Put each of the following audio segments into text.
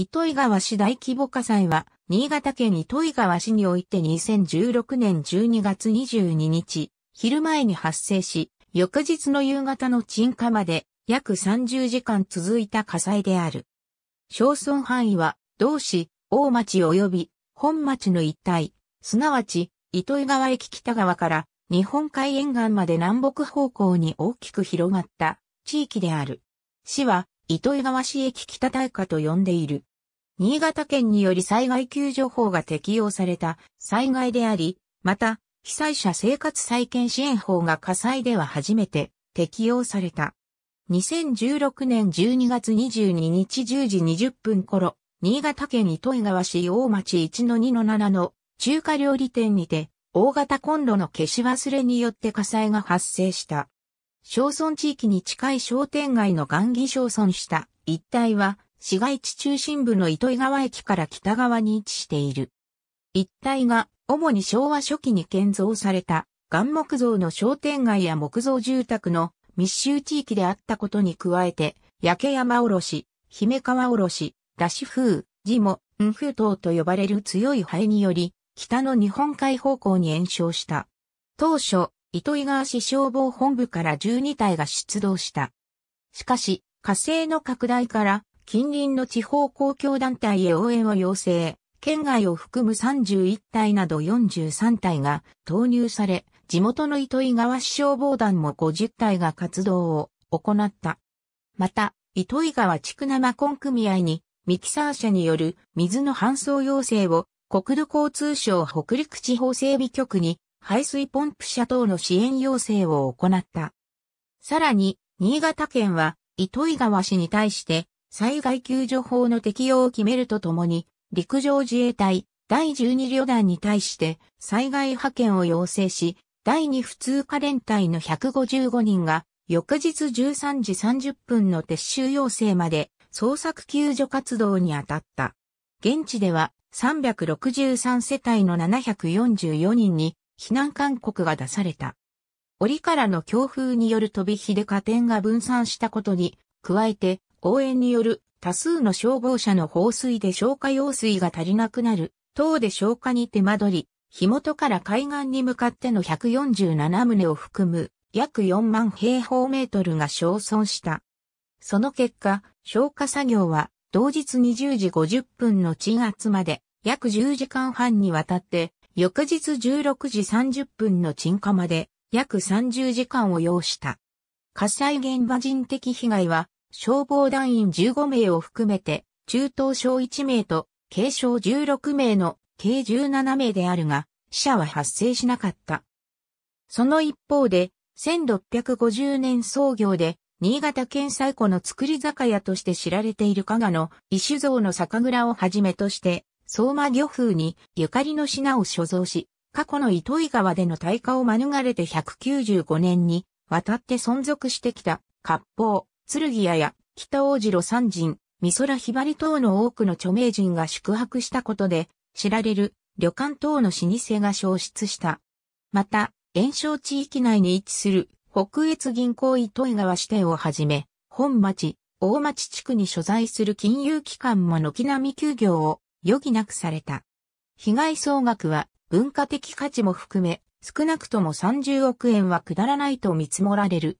糸魚川市大規模火災は、新潟県糸魚川市において2016年12月22日、昼前に発生し、翌日の夕方の鎮火まで約30時間続いた火災である。焼損範囲は、同市、大町及び本町の一帯、すなわち、糸魚川駅北側から日本海沿岸まで南北方向に大きく広がった地域である。市は、糸魚川市駅北大火と呼んでいる。新潟県により災害救助法が適用された災害であり、また、被災者生活再建支援法が火災では初めて適用された。2016年12月22日10時20分頃、新潟県糸魚川市大町1-2-7の中華料理店にて、大型コンロの消し忘れによって火災が発生した。小村地域に近い商店街の岩木小村した一帯は市街地中心部の糸井川駅から北側に位置している。一帯が主に昭和初期に建造された岩木造の商店街や木造住宅の密集地域であったことに加えて、焼山おろし、姫川おろし、ラし風、地も、ん風等と呼ばれる強い灰により、北の日本海方向に延焼した。当初、糸井川市消防本部から12隊が出動した。しかし、火星の拡大から近隣の地方公共団体へ応援を要請、県外を含む31体など43体が投入され、地元の糸井川市消防団も50体が活動を行った。また、糸井川地区生コン組合にミキサー車による水の搬送要請を国土交通省北陸地方整備局に排水ポンプ車等の支援要請を行った。さらに、新潟県は糸井川市に対して災害救助法の適用を決めるとともに、陸上自衛隊第12旅団に対して災害派遣を要請し、第2普通科連隊の155人が翌日13時30分の撤収要請まで捜索救助活動に当たった。現地では363世帯の744人に避難勧告が出された。折からの強風による飛び火で加点が分散したことに、加えて応援による多数の消防車の放水で消火用水が足りなくなる、等で消火に手間取り、火元から海岸に向かっての147棟を含む約4万平方メートルが焼損した。その結果、消火作業は同日20時50分の鎮圧まで約10時間半にわたって、翌日16時30分の鎮火まで約30時間を要した。火災現場人的被害は消防団員15名を含めて、中等症1名と、軽症16名の計17名であるが、死者は発生しなかった。その一方で、1650年創業で、新潟県最古の造り酒屋として知られている加賀の異種造の酒蔵をはじめとして、相馬漁風にゆかりの品を所蔵し、過去の糸井川での大火を免れて195年に渡って存続してきた割烹、木屋や北大城三人、美空ひばり等の多くの著名人が宿泊したことで、知られる旅館等の老舗が消失した。また、炎症地域内に位置する北越銀行糸井川支店をはじめ、本町、大町地区に所在する金融機関も軒並み休業を余儀なくされた。被害総額は文化的価値も含め少なくとも30億円は下らないと見積もられる。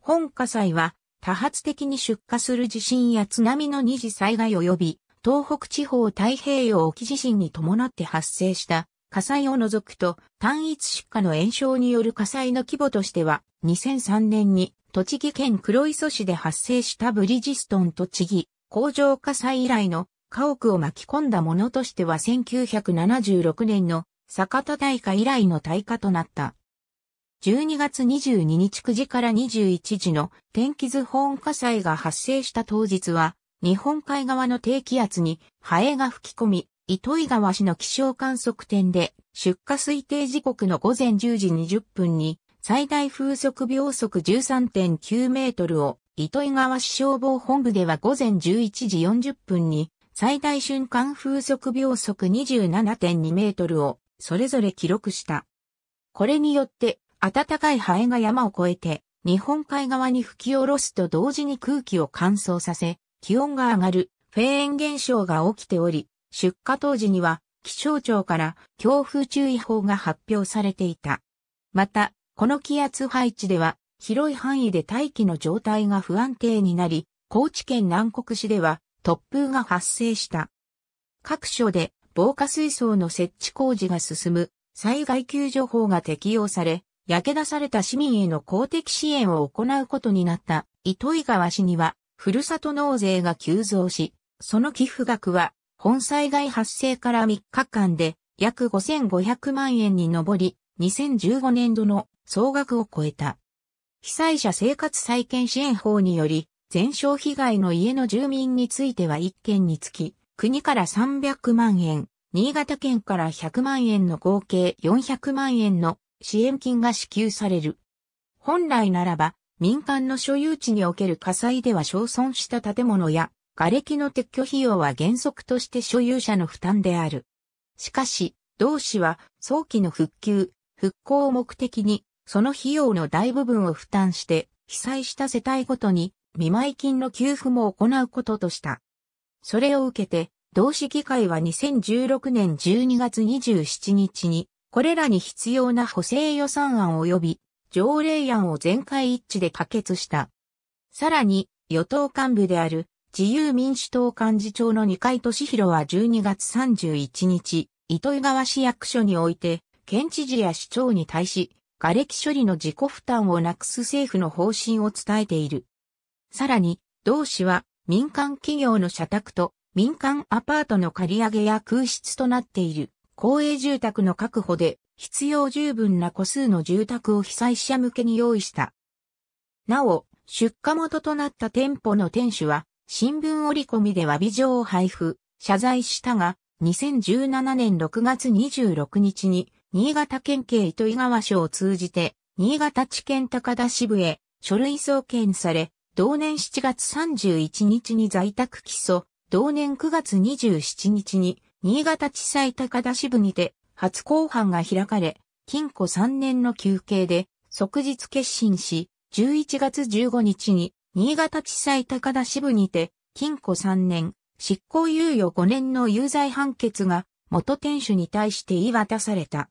本火災は多発的に出火する地震や津波の二次災害及び、東北地方太平洋沖地震に伴って発生した火災を除くと単一出火の炎症による火災の規模としては2003年に栃木県黒磯市で発生したブリヂストン栃木工場火災以来の家屋を巻き込んだものとしては1976年の坂田大火以来の大火となった。12月22日9時から21時の天気図本火災が発生した当日は、日本海側の低気圧にハエが吹き込み、糸井川市の気象観測点で出荷推定時刻の午前10時20分に最大風速秒速13.9メートルを糸井川市消防本部では午前11時40分に最大瞬間風速秒速27.2メートルをそれぞれ記録した。これによって暖かいハエが山を越えて、日本海側に吹き下ろすと同時に空気を乾燥させ、気温が上がる、フェーン現象が起きており、出荷当時には、気象庁から強風注意報が発表されていた。また、この気圧配置では、広い範囲で大気の状態が不安定になり、高知県南国市では突風が発生した。各所で防火水槽の設置工事が進む災害救助法が適用され、焼け出された市民への公的支援を行うことになった糸井川市には、ふるさと納税が急増し、その寄付額は、本災害発生から3日間で約5500万円に上り、2015年度の総額を超えた。被災者生活再建支援法により、全焼被害の家の住民については1件につき、国から300万円、新潟県から100万円の合計400万円の支援金が支給される。本来ならば、民間の所有地における火災では焼損した建物や、瓦礫の撤去費用は原則として所有者の負担である。しかし、同市は早期の復旧、復興を目的に、その費用の大部分を負担して、被災した世帯ごとに見舞い金の給付も行うこととした。それを受けて、同市議会は2016年12月27日にこれらに必要な補正予算案及び条例案を全会一致で可決した。さらに、与党幹部である自由民主党幹事長の二階俊博は12月31日、糸魚川市役所において、県知事や市長に対し、瓦礫処理の自己負担をなくす政府の方針を伝えている。さらに、同市は民間企業の社宅と民間アパートの借り上げや空室となっている。公営住宅の確保で必要十分な個数の住宅を被災者向けに用意した。なお、出荷元となった店舗の店主は、新聞折り込みで詫び状を配布、謝罪したが、2017年6月26日に、新潟県警糸井川署を通じて、新潟地検高田支部へ書類送検され、同年7月31日に在宅起訴、同年9月27日に新潟地裁高田支部にて、初公判が開かれ、禁錮3年の休刑で、即日決心し、11月15日に、新潟地裁高田支部にて、禁錮3年、執行猶予5年の有罪判決が、元店主に対して言い渡された。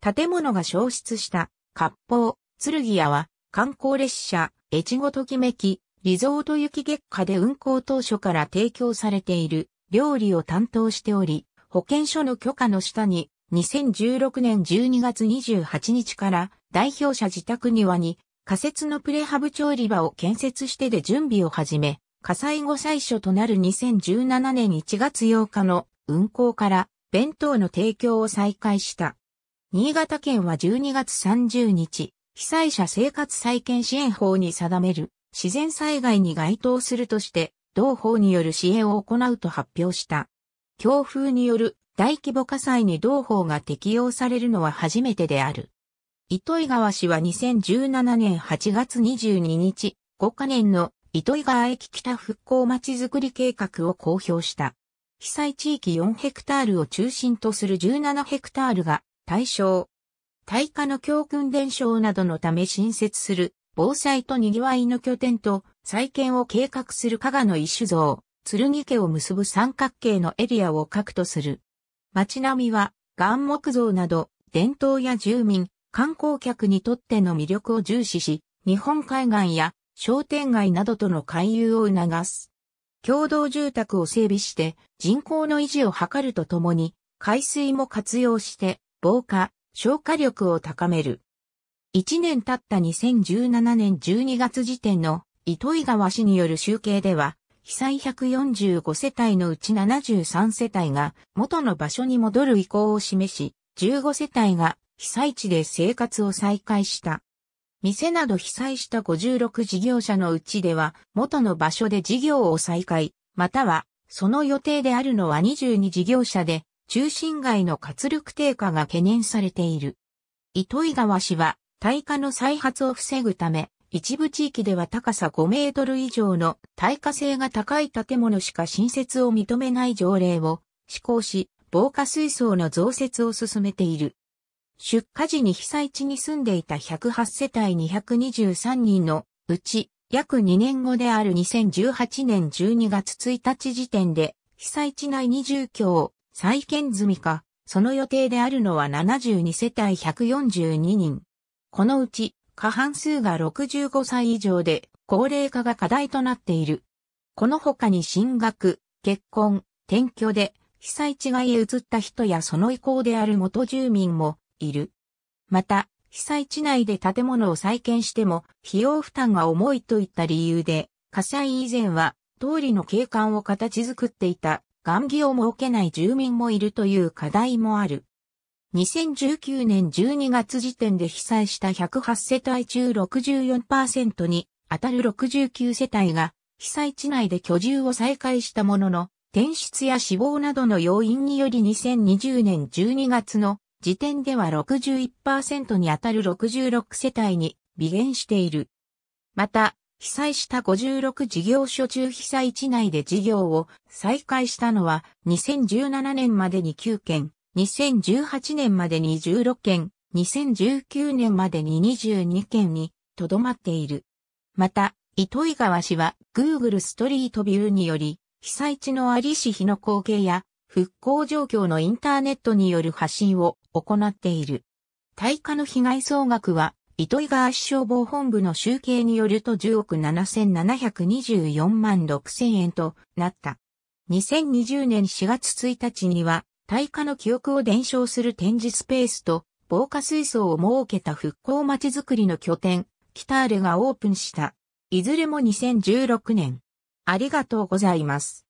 建物が消失した、割烹、剣屋は、観光列車、越後ときめき、リゾート雪月下で運行当初から提供されている、料理を担当しており、保健所の許可の下に、2016年12月28日から代表者自宅庭に仮設のプレハブ調理場を建設してで準備を始め、火災後最初となる2017年1月8日の運行から弁当の提供を再開した。新潟県は12月30日、被災者生活再建支援法に定める自然災害に該当するとして同法による支援を行うと発表した。強風による大規模火災に同法が適用されるのは初めてである。糸井川市は2017年8月22日、5カ年の糸井川駅北復興まちづくり計画を公表した。被災地域4ヘクタールを中心とする17ヘクタールが対象。耐火の教訓伝承などのため新設する防災と賑わいの拠点と再建を計画する加賀の一種像、剣家を結ぶ三角形のエリアを核とする。街並みは、岩木像など、伝統や住民、観光客にとっての魅力を重視し、日本海岸や商店街などとの回遊を促す。共同住宅を整備して人口の維持を図るとともに、海水も活用して、防火、消火力を高める。1年経った2017年12月時点の糸魚川市による集計では、被災145世帯のうち73世帯が元の場所に戻る意向を示し、15世帯が被災地で生活を再開した。店など被災した56事業者のうちでは、元の場所で事業を再開、または、その予定であるのは22事業者で、中心街の活力低下が懸念されている。糸魚川市は耐火の再発を防ぐため、一部地域では高さ5メートル以上の耐火性が高い建物しか新設を認めない条例を施行し、防火水槽の増設を進めている。出火時に被災地に住んでいた108世帯223人のうち約2年後である2018年12月1日時点で被災地内住居強再建済みか、その予定であるのは72世帯142人。このうち過半数が65歳以上で高齢化が課題となっている。この他に進学、結婚、転居で被災地外へ移った人やその意向である元住民もいる。また、被災地内で建物を再建しても費用負担が重いといった理由で、火災以前は通りの景観を形作っていた、願木を設けない住民もいるという課題もある。2019年12月時点で被災した108世帯中64%に当たる69世帯が被災地内で居住を再開したものの、転出や死亡などの要因により2020年12月の時点では61%に当たる66世帯に微減している。また、被災した56事業所中被災地内で事業を再開したのは2017年までに9件、2018年までに16件、2019年までに22件にとどまっている。また、糸井川市は Google ストリートビューにより、被災地の有市日の光景や復興状況のインターネットによる発信を行っている。対価の被害総額は、糸井川市消防本部の集計によると10億7724万6000円となった。2020年4月1日には、耐火の記憶を伝承する展示スペースと、防火水槽を設けた復興まちづくりの拠点、キターレがオープンした。いずれも2016年。ありがとうございます。